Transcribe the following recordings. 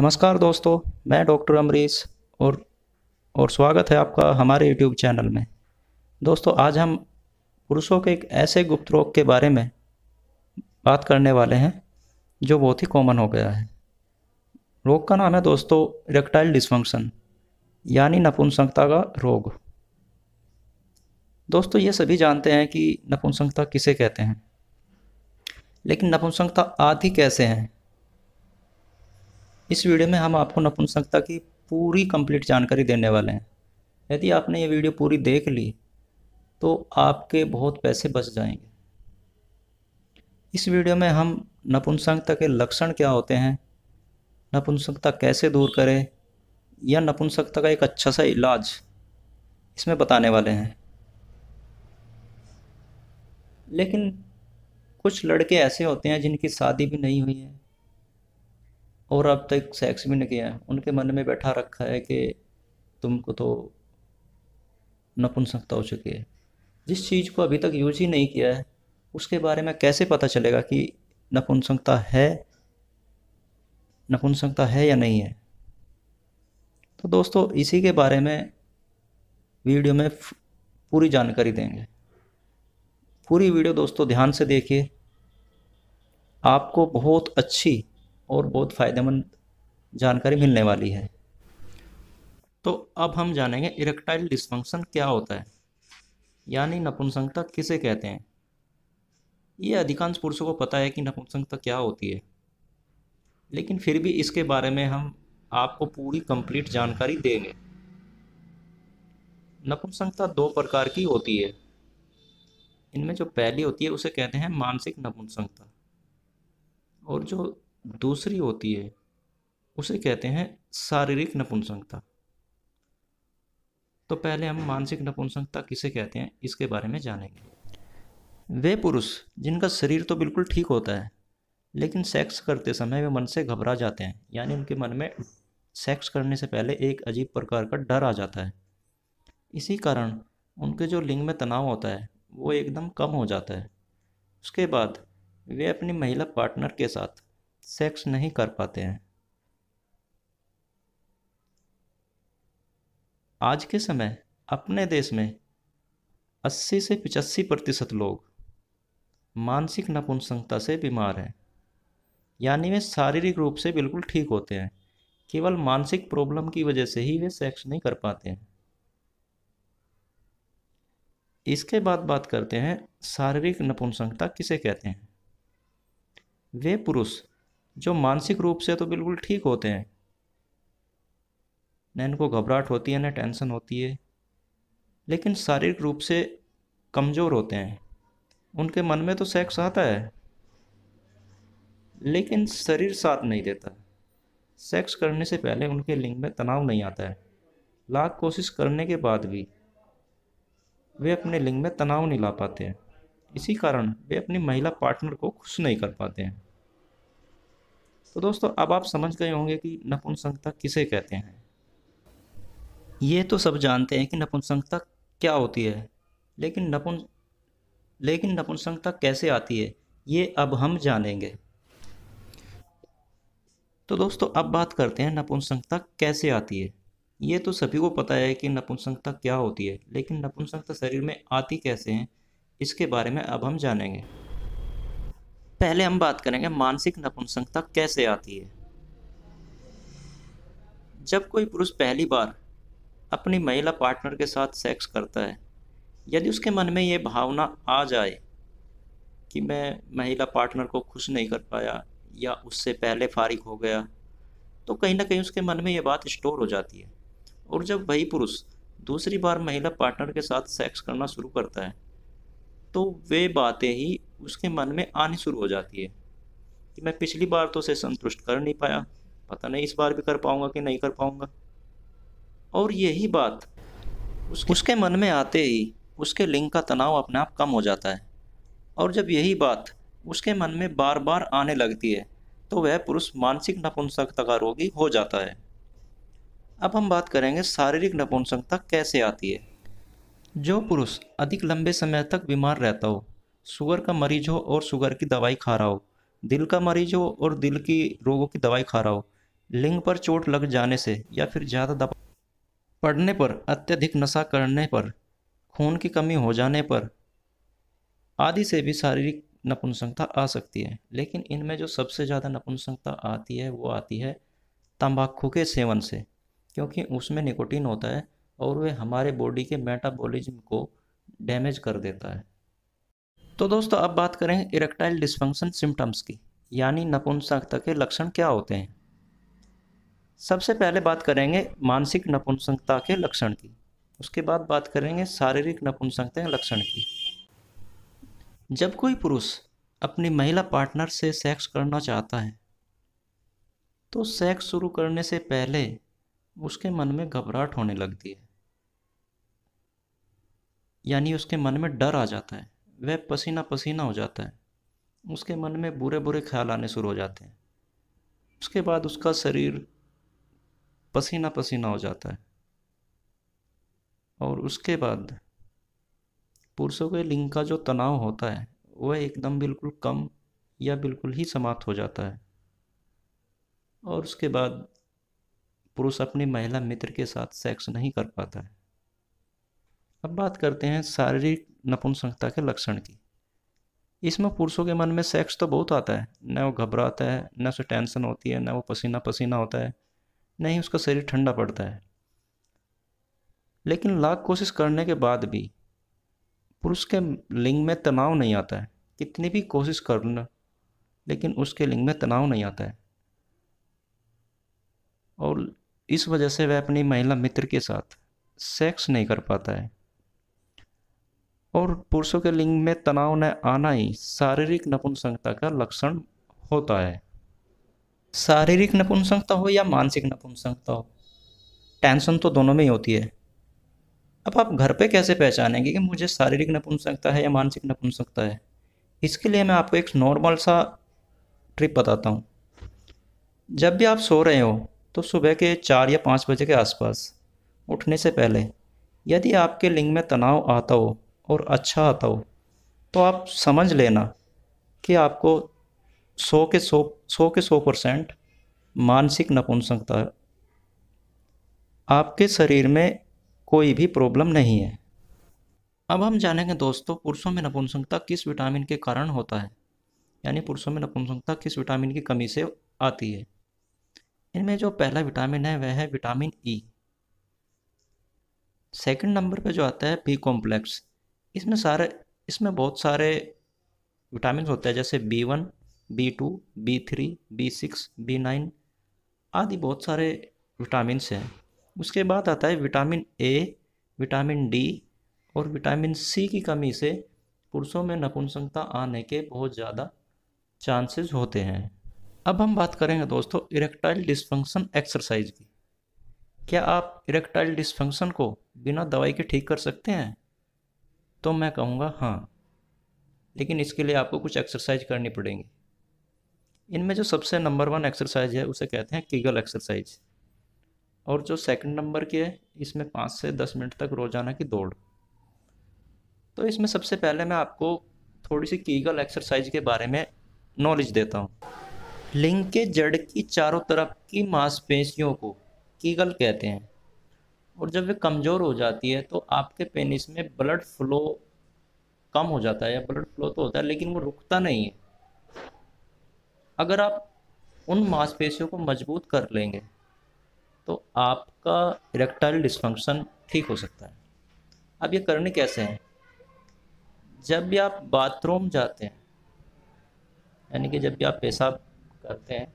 नमस्कार दोस्तों मैं डॉक्टर अमरीश और और स्वागत है आपका हमारे यूट्यूब चैनल में दोस्तों आज हम पुरुषों के एक ऐसे गुप्त रोग के बारे में बात करने वाले हैं जो बहुत ही कॉमन हो गया है रोग का नाम है दोस्तों इरेक्टाइल डिसफंक्शन यानी नपुंसकता का रोग दोस्तों ये सभी जानते हैं कि नपुंसकता किसे कहते हैं लेकिन नपुंसकता आती कैसे हैं इस वीडियो में हम आपको नपुंसकता की पूरी कंप्लीट जानकारी देने वाले हैं यदि आपने ये वीडियो पूरी देख ली तो आपके बहुत पैसे बच जाएंगे इस वीडियो में हम नपुंसकता के लक्षण क्या होते हैं नपुंसकता कैसे दूर करें या नपुंसकता का एक अच्छा सा इलाज इसमें बताने वाले हैं लेकिन कुछ लड़के ऐसे होते हैं जिनकी शादी भी नहीं हुई है और अब तक सेक्स भी नहीं किया है उनके मन में बैठा रखा है कि तुमको तो नपुंसकता हो चुकी है जिस चीज़ को अभी तक यूज ही नहीं किया है उसके बारे में कैसे पता चलेगा कि नपुंसकता है नपुंसकता है या नहीं है तो दोस्तों इसी के बारे में वीडियो में पूरी जानकारी देंगे पूरी वीडियो दोस्तों ध्यान से देखिए आपको बहुत अच्छी और बहुत फ़ायदेमंद जानकारी मिलने वाली है तो अब हम जानेंगे इरेक्टाइल डिस्फंक्शन क्या होता है यानी नपुंसकता किसे कहते हैं ये अधिकांश पुरुषों को पता है कि नपुंसकता क्या होती है लेकिन फिर भी इसके बारे में हम आपको पूरी कंप्लीट जानकारी देंगे नपुंसकता दो प्रकार की होती है इनमें जो पहली होती है उसे कहते हैं मानसिक नपुंसकता और जो दूसरी होती है उसे कहते हैं शारीरिक नपुंसकता तो पहले हम मानसिक नपुंसकता किसे कहते हैं इसके बारे में जानेंगे वे पुरुष जिनका शरीर तो बिल्कुल ठीक होता है लेकिन सेक्स करते समय वे मन से घबरा जाते हैं यानी उनके मन में सेक्स करने से पहले एक अजीब प्रकार का डर आ जाता है इसी कारण उनके जो लिंग में तनाव होता है वो एकदम कम हो जाता है उसके बाद वे अपनी महिला पार्टनर के साथ सेक्स नहीं कर पाते हैं आज के समय अपने देश में 80 से पिचासी प्रतिशत लोग मानसिक नपुंसकता से बीमार हैं यानी वे शारीरिक रूप से बिल्कुल ठीक होते हैं केवल मानसिक प्रॉब्लम की वजह से ही वे सेक्स नहीं कर पाते हैं इसके बाद बात करते हैं शारीरिक नपुंसकता किसे कहते हैं वे पुरुष जो मानसिक रूप से तो बिल्कुल ठीक होते हैं न इनको घबराहट होती है न टेंशन होती है लेकिन शारीरिक रूप से कमज़ोर होते हैं उनके मन में तो सेक्स आता है लेकिन शरीर साथ नहीं देता सेक्स करने से पहले उनके लिंग में तनाव नहीं आता है लाख कोशिश करने के बाद भी वे अपने लिंग में तनाव नहीं ला पाते हैं इसी कारण वे अपनी महिला पार्टनर को खुश नहीं कर पाते हैं तो दोस्तों अब आप समझ गए होंगे कि नपुंसकता किसे कहते हैं ये तो सब जानते हैं कि नपुंसकता क्या होती है लेकिन नपुं लेकिन नपुंसकता कैसे आती है ये अब हम जानेंगे तो दोस्तों अब बात करते हैं नपुंसकता कैसे आती है ये तो सभी को पता है कि नपुंसकता क्या होती है लेकिन नपुंसकता शरीर में आती कैसे है इसके बारे में अब हम जानेंगे पहले हम बात करेंगे मानसिक नपुंसकता कैसे आती है जब कोई पुरुष पहली बार अपनी महिला पार्टनर के साथ सेक्स करता है यदि उसके मन में ये भावना आ जाए कि मैं महिला पार्टनर को खुश नहीं कर पाया या उससे पहले फारिग हो गया तो कहीं ना कहीं उसके मन में ये बात स्टोर हो जाती है और जब वही पुरुष दूसरी बार महिला पार्टनर के साथ सेक्स करना शुरू करता है तो वे बातें ही उसके मन में आनी शुरू हो जाती है कि मैं पिछली बार तो उसे संतुष्ट कर नहीं पाया पता नहीं इस बार भी कर पाऊंगा कि नहीं कर पाऊंगा और यही बात उसके, उसके मन में आते ही उसके लिंग का तनाव अपने आप कम हो जाता है और जब यही बात उसके मन में बार बार आने लगती है तो वह पुरुष मानसिक नपुंसकता का रोगी हो जाता है अब हम बात करेंगे शारीरिक नपुंसकता कैसे आती है जो पुरुष अधिक लंबे समय तक बीमार रहता हो शुगर का मरीज हो और शुगर की दवाई खा रहा हो दिल का मरीज हो और दिल की रोगों की दवाई खा रहा हो लिंग पर चोट लग जाने से या फिर ज़्यादा दबा पड़ने पर अत्यधिक नशा करने पर खून की कमी हो जाने पर आदि से भी शारीरिक नपुंसकता आ सकती है लेकिन इनमें जो सबसे ज़्यादा नपुंसकता आती है वो आती है तंबाकू के सेवन से क्योंकि उसमें निकोटीन होता है और वे हमारे बॉडी के मेटाबॉलिज्म को डैमेज कर देता है तो दोस्तों अब बात करें इरेक्टाइल डिस्फंक्शन सिम्टम्स की यानी नपुंसकता के लक्षण क्या होते हैं सबसे पहले बात करेंगे मानसिक नपुंसकता के लक्षण की उसके बाद बात करेंगे शारीरिक नपुंसकता के लक्षण की जब कोई पुरुष अपनी महिला पार्टनर से सेक्स करना चाहता है तो सेक्स शुरू करने से पहले उसके मन में घबराहट होने लगती है यानी उसके मन में डर आ जाता है वह पसीना पसीना हो जाता है उसके मन में बुरे बुरे ख्याल आने शुरू हो जाते हैं उसके बाद उसका शरीर पसीना पसीना हो जाता है और उसके बाद पुरुषों के लिंग का जो तनाव होता है वह एकदम बिल्कुल कम या बिल्कुल ही समाप्त हो जाता है और उसके बाद पुरुष अपनी महिला मित्र के साथ सेक्स नहीं कर पाता है अब बात करते हैं शारीरिक नपुंसकता के लक्षण की इसमें पुरुषों के मन में सेक्स तो बहुत आता है न वो घबराता है न उसे टेंशन होती है न वो पसीना पसीना होता है न ही उसका शरीर ठंडा पड़ता है लेकिन लाख कोशिश करने के बाद भी पुरुष के लिंग में तनाव नहीं आता है कितनी भी कोशिश कर लो लेकिन उसके लिंग में तनाव नहीं आता है और इस वजह से वह अपनी महिला मित्र के साथ सेक्स नहीं कर पाता है और पुरुषों के लिंग में तनाव न आना ही शारीरिक नपुंसकता का लक्षण होता है शारीरिक नपुंसकता हो या मानसिक नपुंसकता हो टेंशन तो दोनों में ही होती है अब आप घर पे कैसे पहचानेंगे कि मुझे शारीरिक नपुंसकता है या मानसिक नपुंसकता है इसके लिए मैं आपको एक नॉर्मल सा ट्रिप बताता हूँ जब भी आप सो रहे हो तो सुबह के चार या पाँच बजे के आसपास उठने से पहले यदि आपके लिंग में तनाव आता हो और अच्छा आता हो तो आप समझ लेना कि आपको सौ के सौ सौ के सौ परसेंट मानसिक नपुंसकता है आपके शरीर में कोई भी प्रॉब्लम नहीं है अब हम जानेंगे दोस्तों पुरुषों में नपुंसकता किस विटामिन के कारण होता है यानी पुरुषों में नपुंसकता किस विटामिन की कमी से आती है इनमें जो पहला विटामिन है वह है विटामिन ई सेकंड नंबर पे जो आता है बी कॉम्प्लेक्स इसमें सारे इसमें बहुत सारे विटामिन होते हैं जैसे B one B two B three B six B nine आदि बहुत सारे विटामिन हैं उसके बाद आता है विटामिन ए विटामिन डी और विटामिन सी की कमी से पुरुषों में नपुंसकता आने के बहुत ज़्यादा चांसेस होते हैं अब हम बात करेंगे दोस्तों इरेक्टाइल डिस्फंक्शन एक्सरसाइज की क्या आप इरेक्टाइल डिस्फंक्शन को बिना दवाई के ठीक कर सकते हैं तो मैं कहूँगा हाँ लेकिन इसके लिए आपको कुछ एक्सरसाइज करनी पड़ेंगी इनमें जो सबसे नंबर वन एक्सरसाइज है उसे कहते हैं कीगल एक्सरसाइज और जो सेकंड नंबर की है इसमें पाँच से दस मिनट तक रोज़ाना की दौड़ तो इसमें सबसे पहले मैं आपको थोड़ी सी कीगल एक्सरसाइज के बारे में नॉलेज देता हूँ लिंग के जड़ की चारों तरफ की मांसपेशियों को कीगल कहते हैं और जब वे कमज़ोर हो जाती है तो आपके पेनिस में ब्लड फ्लो कम हो जाता है या ब्लड फ्लो तो होता है लेकिन वो रुकता नहीं है अगर आप उन मांसपेशियों को मजबूत कर लेंगे तो आपका इरेक्टाइल डिस्फंक्शन ठीक हो सकता है अब ये करने कैसे हैं जब भी आप बाथरूम जाते हैं यानी कि जब भी आप पेशाब करते हैं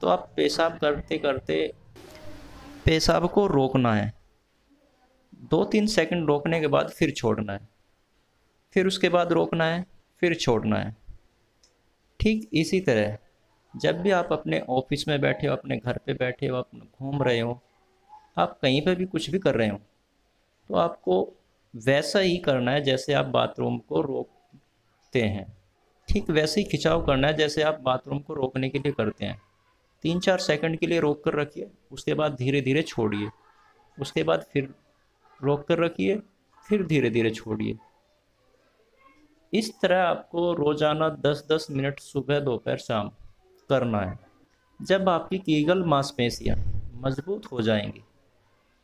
तो आप पेशाब करते करते पेशाब को रोकना है दो तीन सेकंड रोकने के बाद फिर छोड़ना है फिर उसके बाद रोकना है फिर छोड़ना है ठीक इसी तरह जब भी आप अपने ऑफिस में बैठे हो अपने घर पे बैठे हो आप घूम रहे हो आप कहीं पर भी कुछ भी कर रहे हो तो आपको वैसा ही करना है जैसे आप बाथरूम को रोकते हैं ठीक वैसे ही खिंचाव करना है जैसे आप बाथरूम को रोकने के लिए करते हैं तीन चार सेकंड के लिए रोक कर रखिए उसके बाद धीरे धीरे छोड़िए उसके बाद फिर रोक कर रखिए फिर धीरे धीरे छोड़िए इस तरह आपको रोज़ाना दस दस मिनट सुबह दोपहर शाम करना है जब आपकी कीगल मांसपेशियाँ मजबूत हो जाएंगी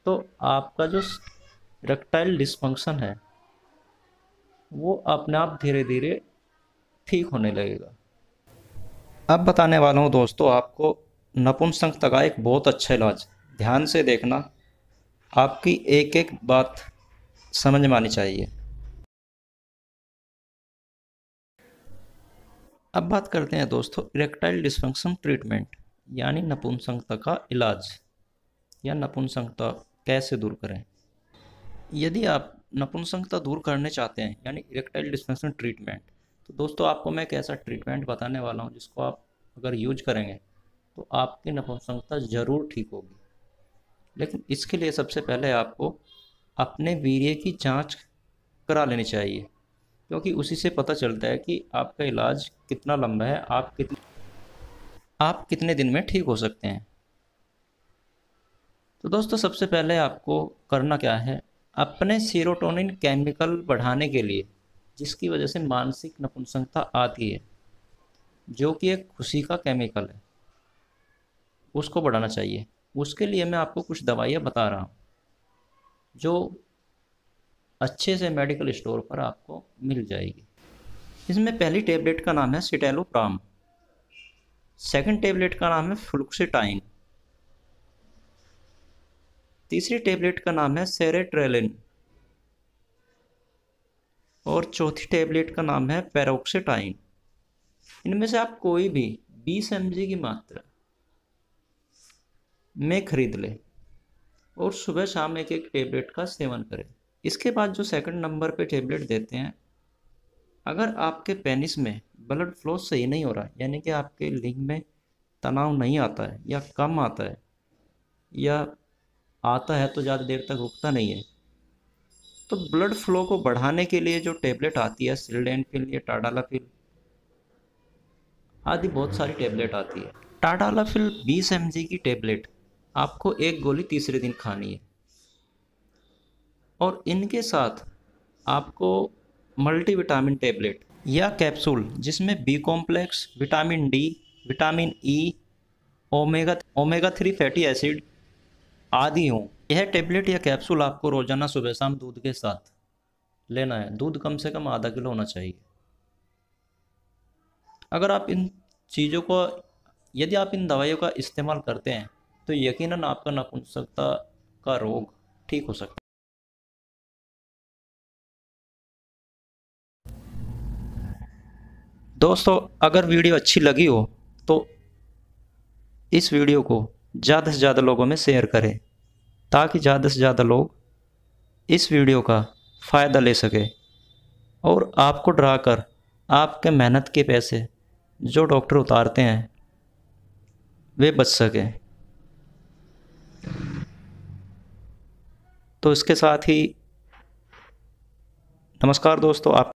तो आपका जो रेक्टाइल डिस्फंक्शन है वो अपने आप धीरे धीरे ठीक होने लगेगा अब बताने वाला हूँ दोस्तों आपको नपुंसक का एक बहुत अच्छा इलाज ध्यान से देखना आपकी एक एक बात समझ में आनी चाहिए अब बात करते हैं दोस्तों इरेक्टाइल डिस्फंक्शन ट्रीटमेंट यानी नपुंसकता का इलाज या नपुंसकता कैसे दूर करें यदि आप नपुंसकता दूर करने चाहते हैं यानी इरेक्टाइल डिस्फंक्शन ट्रीटमेंट तो दोस्तों आपको मैं एक ऐसा ट्रीटमेंट बताने वाला हूँ जिसको आप अगर यूज करेंगे तो आपकी नपुंसकता ज़रूर ठीक होगी लेकिन इसके लिए सबसे पहले आपको अपने वीर्य की जांच करा लेनी चाहिए क्योंकि उसी से पता चलता है कि आपका इलाज कितना लंबा है आप कितने आप कितने दिन में ठीक हो सकते हैं तो दोस्तों सबसे पहले आपको करना क्या है अपने सीरोटोनिन केमिकल बढ़ाने के लिए जिसकी वजह से मानसिक नपुंसकता आती है जो कि एक खुशी का केमिकल है उसको बढ़ाना चाहिए उसके लिए मैं आपको कुछ दवाइयाँ बता रहा हूँ जो अच्छे से मेडिकल स्टोर पर आपको मिल जाएगी इसमें पहली टेबलेट का नाम है सिटेलोप्राम सेकंड टेबलेट का नाम है फ्लुक्सीटाइन तीसरी टेबलेट का नाम है सेरेट्रेलिन और चौथी टेबलेट का नाम है पेरोक्सिटाइन इनमें से आप कोई भी बीस एम की मात्रा में खरीद लें और सुबह शाम एक एक टेबलेट का सेवन करें इसके बाद जो सेकंड नंबर पे टेबलेट देते हैं अगर आपके पेनिस में ब्लड फ्लो सही नहीं हो रहा यानी कि आपके लिंग में तनाव नहीं आता है या कम आता है या आता है तो ज़्यादा देर तक रुकता नहीं है तो ब्लड फ्लो को बढ़ाने के लिए जो टेबलेट आती है सिल्डेनफिल या टाडालाफिल आदि बहुत सारी टेबलेट आती है टाडालाफिल बीस एम की टेबलेट आपको एक गोली तीसरे दिन खानी है और इनके साथ आपको मल्टीविटामिन टेबलेट या कैप्सूल जिसमें B complex vitamin D vitamin E omega omega three fatty acid आदि हों यह टेबलेट या कैप्सूल आपको रोज़ाना सुबह शाम दूध के साथ लेना है दूध कम से कम आधा किलो होना चाहिए अगर आप इन चीज़ों को यदि आप इन दवाइयों का इस्तेमाल करते हैं तो यकीनन आपका नपुंसकता का रोग ठीक हो सकता दोस्तों अगर वीडियो अच्छी लगी हो तो इस वीडियो को ज़्यादा से ज़्यादा लोगों में शेयर करें ताकि ज़्यादा से ज़्यादा लोग इस वीडियो का फ़ायदा ले सके और आपको डरा कर आपके मेहनत के पैसे जो डॉक्टर उतारते हैं वे बच सकें तो इसके साथ ही नमस्कार दोस्तों आप